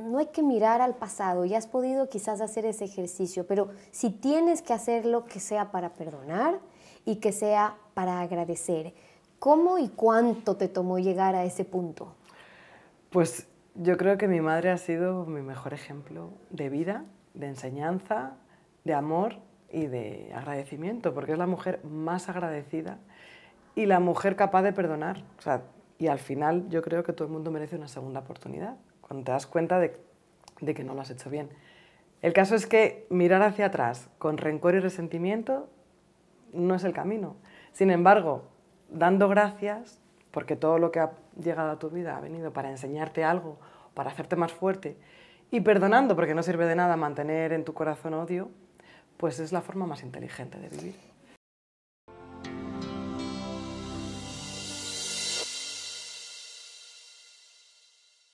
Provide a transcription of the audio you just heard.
no hay que mirar al pasado, ya has podido quizás hacer ese ejercicio, pero si tienes que hacerlo, que sea para perdonar y que sea para agradecer. ¿Cómo y cuánto te tomó llegar a ese punto? Pues yo creo que mi madre ha sido mi mejor ejemplo de vida, de enseñanza, de amor y de agradecimiento, porque es la mujer más agradecida y la mujer capaz de perdonar. y al final yo creo que todo el mundo merece una segunda oportunidad cuando te das cuenta de, de que no lo has hecho bien. El caso es que mirar hacia atrás con rencor y resentimiento no es el camino. Sin embargo, dando gracias, porque todo lo que ha llegado a tu vida ha venido para enseñarte algo, para hacerte más fuerte, y perdonando, porque no sirve de nada mantener en tu corazón odio, pues es la forma más inteligente de vivir.